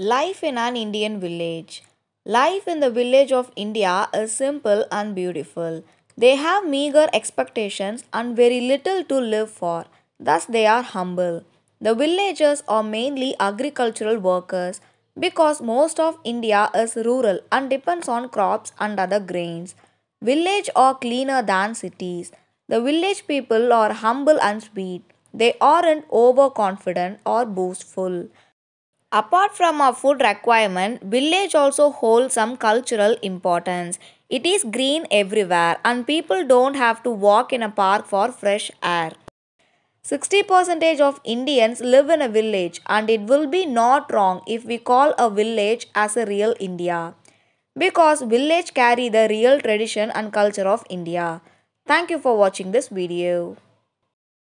Life in an Indian village. Life in the village of India is simple and beautiful. They have meager expectations and very little to live for. Thus, they are humble. The villagers are mainly agricultural workers because most of India is rural and depends on crops and other grains. Village are cleaner than cities. The village people are humble and sweet. They aren't overconfident or boastful. Apart from a food requirement, village also holds some cultural importance. It is green everywhere and people don't have to walk in a park for fresh air. 60% of Indians live in a village and it will be not wrong if we call a village as a real India. Because village carry the real tradition and culture of India. Thank you for watching this video.